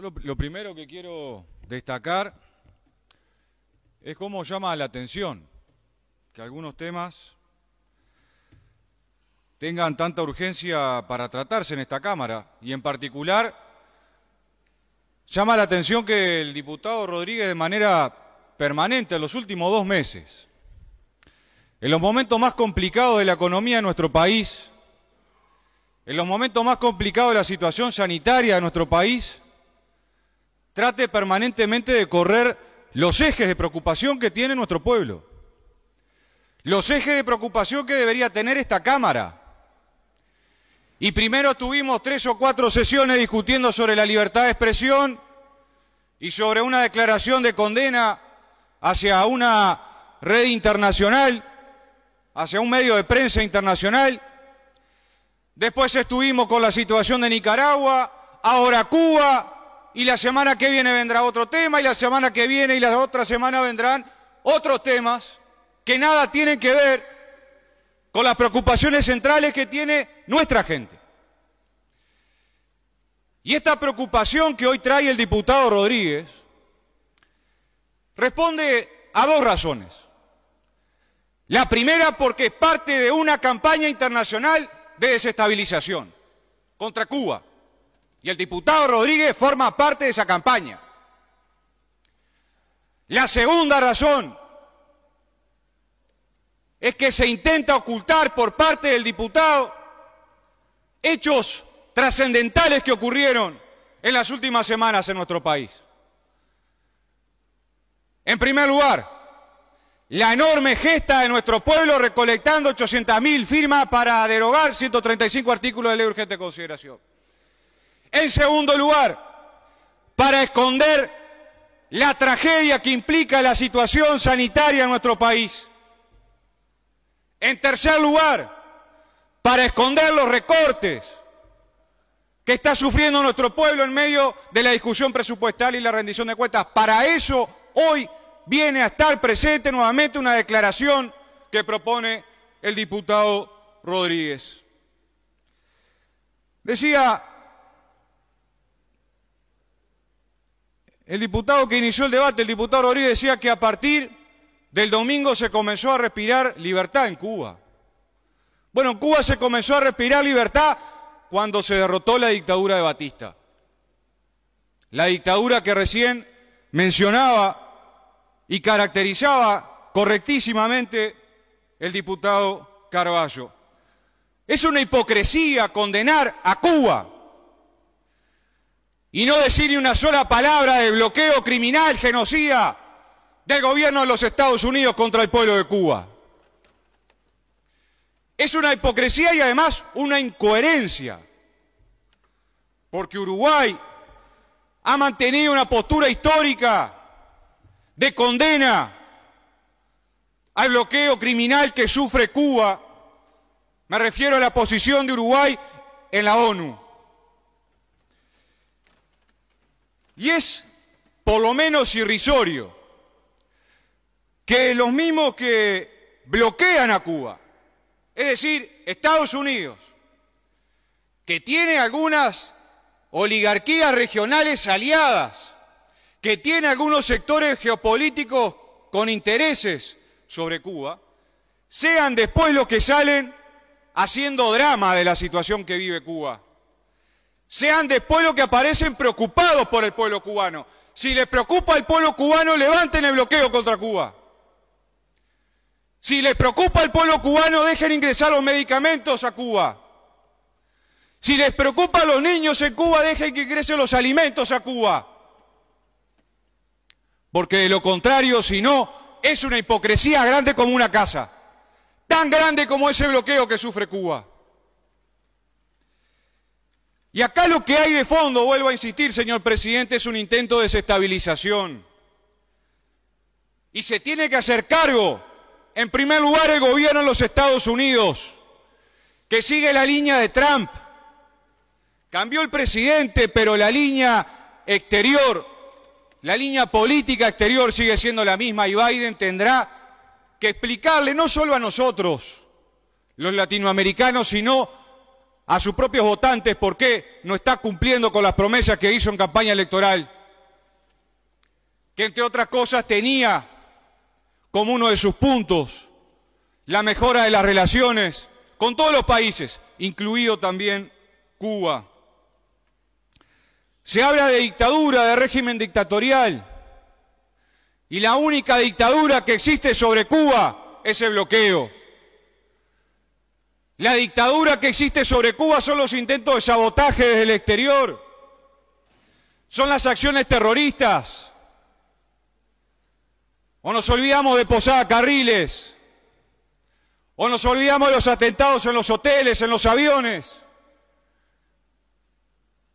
lo, lo, primero que quiero destacar es cómo llama la atención que algunos temas tengan tanta urgencia para tratarse en esta Cámara y en particular llama la atención que el diputado Rodríguez de manera permanente en los últimos dos meses, en los momentos más complicados de la economía de nuestro país, en los momentos más complicados de la situación sanitaria de nuestro país, trate permanentemente de correr los ejes de preocupación que tiene nuestro pueblo, los ejes de preocupación que debería tener esta Cámara. Y primero tuvimos tres o cuatro sesiones discutiendo sobre la libertad de expresión y sobre una declaración de condena hacia una red internacional, hacia un medio de prensa internacional. Después estuvimos con la situación de Nicaragua, ahora Cuba, y la semana que viene vendrá otro tema, y la semana que viene y la otra semana vendrán otros temas que nada tienen que ver con las preocupaciones centrales que tiene nuestra gente. Y esta preocupación que hoy trae el diputado Rodríguez responde a dos razones. La primera porque es parte de una campaña internacional de desestabilización contra Cuba y el diputado Rodríguez forma parte de esa campaña. La segunda razón es que se intenta ocultar por parte del diputado hechos trascendentales que ocurrieron en las últimas semanas en nuestro país. En primer lugar, la enorme gesta de nuestro pueblo recolectando 800.000 firmas para derogar 135 artículos de ley urgente de consideración. En segundo lugar, para esconder la tragedia que implica la situación sanitaria en nuestro país. En tercer lugar, para esconder los recortes que está sufriendo nuestro pueblo en medio de la discusión presupuestal y la rendición de cuentas. Para eso hoy viene a estar presente nuevamente una declaración que propone el diputado Rodríguez. Decía El diputado que inició el debate, el diputado Rodríguez, decía que a partir del domingo se comenzó a respirar libertad en Cuba. Bueno, en Cuba se comenzó a respirar libertad cuando se derrotó la dictadura de Batista. La dictadura que recién mencionaba y caracterizaba correctísimamente el diputado Carballo. Es una hipocresía condenar a Cuba y no decir ni una sola palabra de bloqueo criminal, genocida del gobierno de los Estados Unidos contra el pueblo de Cuba. Es una hipocresía y además una incoherencia, porque Uruguay ha mantenido una postura histórica de condena al bloqueo criminal que sufre Cuba. Me refiero a la posición de Uruguay en la ONU. Y es por lo menos irrisorio que los mismos que bloquean a Cuba, es decir, Estados Unidos, que tiene algunas oligarquías regionales aliadas, que tiene algunos sectores geopolíticos con intereses sobre Cuba, sean después los que salen haciendo drama de la situación que vive Cuba sean después los que aparecen preocupados por el pueblo cubano. Si les preocupa el pueblo cubano, levanten el bloqueo contra Cuba. Si les preocupa el pueblo cubano, dejen ingresar los medicamentos a Cuba. Si les preocupa a los niños en Cuba, dejen que ingresen los alimentos a Cuba. Porque de lo contrario, si no, es una hipocresía grande como una casa. Tan grande como ese bloqueo que sufre Cuba. Y acá lo que hay de fondo, vuelvo a insistir, señor presidente, es un intento de desestabilización. Y se tiene que hacer cargo, en primer lugar, el gobierno de los Estados Unidos, que sigue la línea de Trump. Cambió el presidente, pero la línea exterior, la línea política exterior sigue siendo la misma y Biden tendrá que explicarle no solo a nosotros, los latinoamericanos, sino a sus propios votantes por qué no está cumpliendo con las promesas que hizo en campaña electoral, que entre otras cosas tenía como uno de sus puntos la mejora de las relaciones con todos los países, incluido también Cuba. Se habla de dictadura, de régimen dictatorial, y la única dictadura que existe sobre Cuba es el bloqueo. La dictadura que existe sobre Cuba son los intentos de sabotaje desde el exterior, son las acciones terroristas, o nos olvidamos de Posada Carriles, o nos olvidamos de los atentados en los hoteles, en los aviones,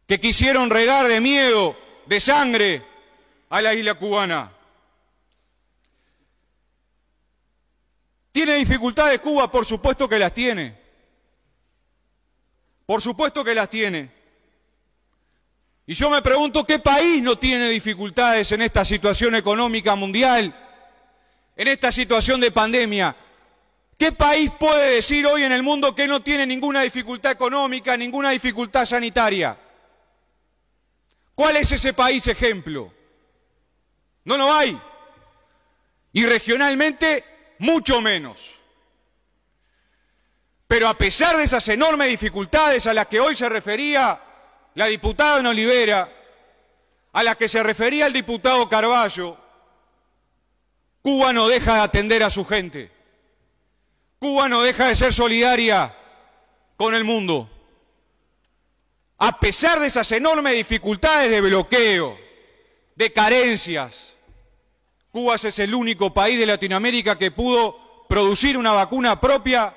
que quisieron regar de miedo, de sangre a la isla cubana. ¿Tiene dificultades Cuba? Por supuesto que las tiene. Por supuesto que las tiene. Y yo me pregunto qué país no tiene dificultades en esta situación económica mundial, en esta situación de pandemia. ¿Qué país puede decir hoy en el mundo que no tiene ninguna dificultad económica, ninguna dificultad sanitaria? ¿Cuál es ese país ejemplo? No lo hay. Y regionalmente, mucho menos. Pero a pesar de esas enormes dificultades a las que hoy se refería la diputada en Olivera, a las que se refería el diputado Carballo, Cuba no deja de atender a su gente. Cuba no deja de ser solidaria con el mundo. A pesar de esas enormes dificultades de bloqueo, de carencias, Cuba es el único país de Latinoamérica que pudo producir una vacuna propia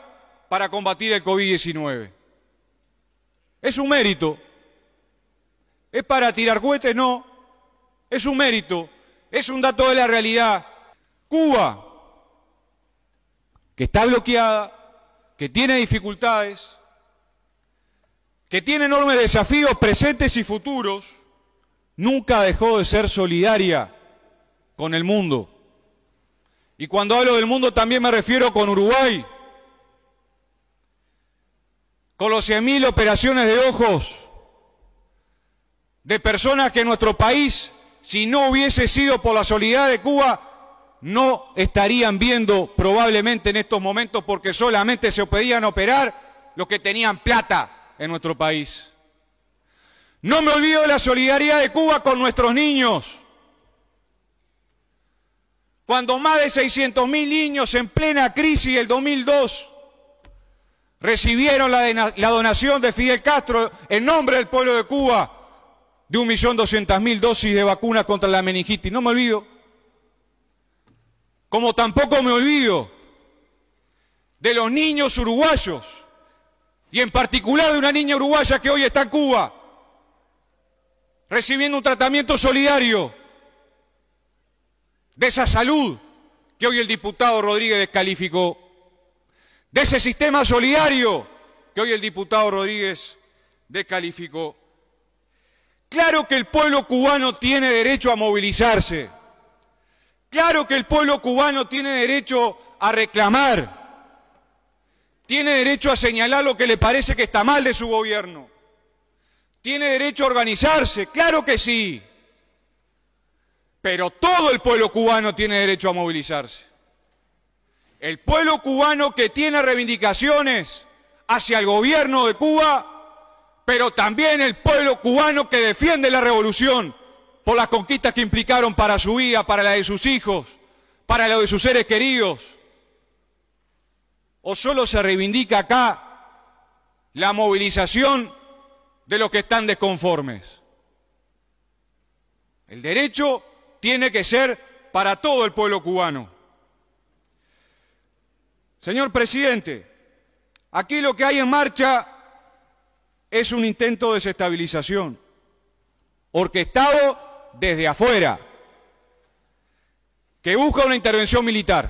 para combatir el COVID-19. Es un mérito. Es para tirar cohetes, no. Es un mérito. Es un dato de la realidad. Cuba, que está bloqueada, que tiene dificultades, que tiene enormes desafíos presentes y futuros, nunca dejó de ser solidaria con el mundo. Y cuando hablo del mundo también me refiero con Uruguay, con los 100.000 operaciones de ojos de personas que en nuestro país, si no hubiese sido por la solidaridad de Cuba, no estarían viendo probablemente en estos momentos porque solamente se podían operar los que tenían plata en nuestro país. No me olvido de la solidaridad de Cuba con nuestros niños. Cuando más de 600.000 niños en plena crisis del 2002 recibieron la, donación de Fidel Castro en nombre del pueblo de Cuba de 1.200.000 dosis de vacunas contra la meningitis. No me olvido. Como tampoco me olvido de los niños uruguayos y en particular de una niña uruguaya que hoy está en Cuba recibiendo un tratamiento solidario de esa salud que hoy el diputado Rodríguez descalificó de ese sistema solidario que hoy el diputado Rodríguez descalificó. Claro que el pueblo cubano tiene derecho a movilizarse. Claro que el pueblo cubano tiene derecho a reclamar. Tiene derecho a señalar lo que le parece que está mal de su gobierno. Tiene derecho a organizarse, claro que sí. Pero todo el pueblo cubano tiene derecho a movilizarse. El pueblo cubano que tiene reivindicaciones hacia el gobierno de Cuba, pero también el pueblo cubano que defiende la revolución por las conquistas que implicaron para su vida, para la de sus hijos, para la de sus seres queridos. ¿O solo se reivindica acá la movilización de los que están desconformes? El derecho tiene que ser para todo el pueblo cubano. Señor presidente, aquí lo que hay en marcha es un intento de desestabilización, orquestado desde afuera, que busca una intervención militar,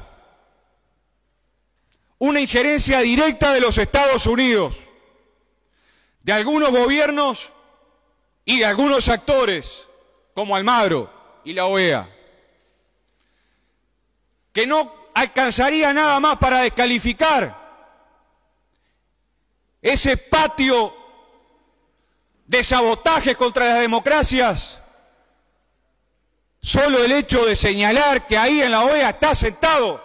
una injerencia directa de los Estados Unidos, de algunos gobiernos y de algunos actores, como Almagro y la OEA, que no alcanzaría nada más para descalificar ese patio de sabotaje contra las democracias. Solo el hecho de señalar que ahí en la OEA está sentado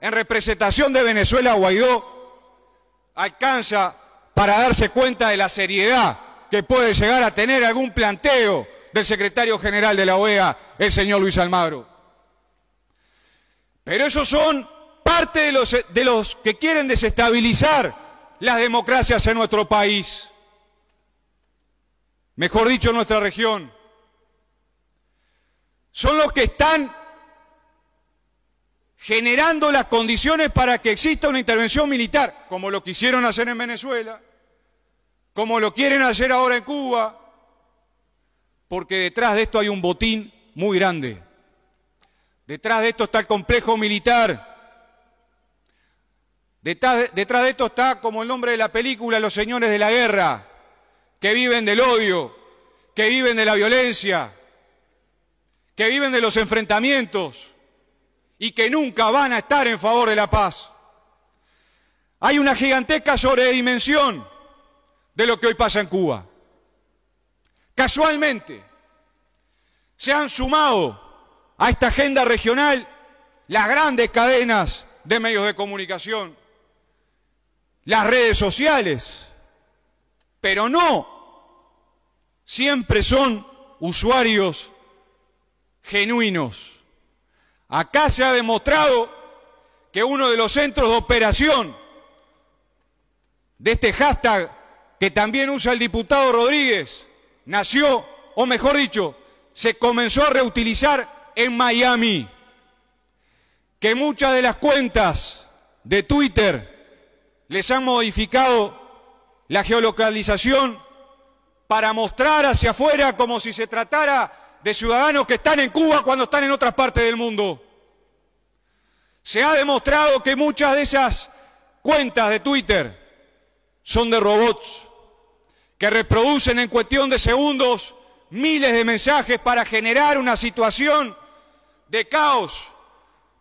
en representación de Venezuela Guaidó alcanza para darse cuenta de la seriedad que puede llegar a tener algún planteo del secretario general de la OEA, el señor Luis Almagro. Pero esos son parte de los, de los que quieren desestabilizar las democracias en nuestro país, mejor dicho, en nuestra región. Son los que están generando las condiciones para que exista una intervención militar, como lo quisieron hacer en Venezuela, como lo quieren hacer ahora en Cuba, porque detrás de esto hay un botín muy grande Detrás de esto está el complejo militar. Detrás, de esto está, como el nombre de la película, los señores de la guerra, que viven del odio, que viven de la violencia, que viven de los enfrentamientos y que nunca van a estar en favor de la paz. Hay una gigantesca sobredimensión de lo que hoy pasa en Cuba. Casualmente, se han sumado a esta agenda regional las grandes cadenas de medios de comunicación, las redes sociales, pero no, siempre son usuarios genuinos. Acá se ha demostrado que uno de los centros de operación de este hashtag que también usa el diputado Rodríguez nació, o mejor dicho, se comenzó a reutilizar en Miami que muchas de las cuentas de Twitter les han modificado la geolocalización para mostrar hacia afuera como si se tratara de ciudadanos que están en Cuba cuando están en otras partes del mundo. Se ha demostrado que muchas de esas cuentas de Twitter son de robots que reproducen en cuestión de segundos miles de mensajes para generar una situación de caos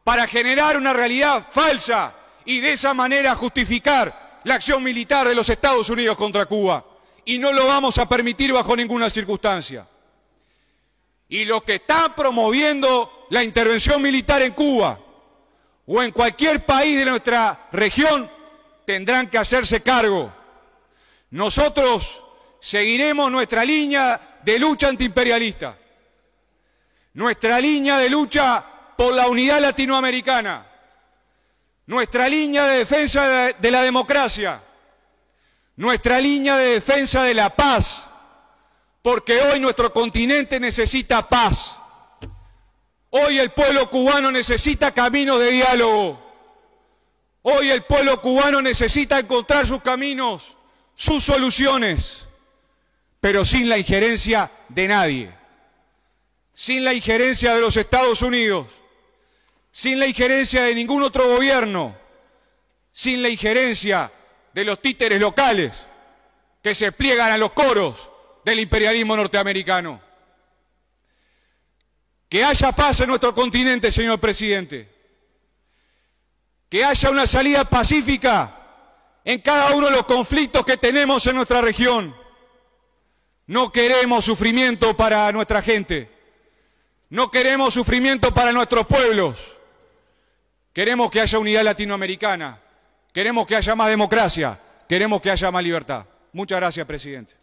para generar una realidad falsa y de esa manera justificar la acción militar de los Estados Unidos contra Cuba. Y no lo vamos a permitir bajo ninguna circunstancia. Y los que están promoviendo la intervención militar en Cuba o en cualquier país de nuestra región tendrán que hacerse cargo. Nosotros seguiremos nuestra línea de lucha antiimperialista nuestra línea de lucha por la unidad latinoamericana, nuestra línea de defensa de la democracia, nuestra línea de defensa de la paz, porque hoy nuestro continente necesita paz. Hoy el pueblo cubano necesita caminos de diálogo. Hoy el pueblo cubano necesita encontrar sus caminos, sus soluciones, pero sin la injerencia de nadie sin la injerencia de los Estados Unidos, sin la injerencia de ningún otro gobierno, sin la injerencia de los títeres locales que se pliegan a los coros del imperialismo norteamericano. Que haya paz en nuestro continente, señor presidente. Que haya una salida pacífica en cada uno de los conflictos que tenemos en nuestra región. No queremos sufrimiento para nuestra gente. No queremos sufrimiento para nuestros pueblos. Queremos que haya unidad latinoamericana. Queremos que haya más democracia. Queremos que haya más libertad. Muchas gracias, presidente.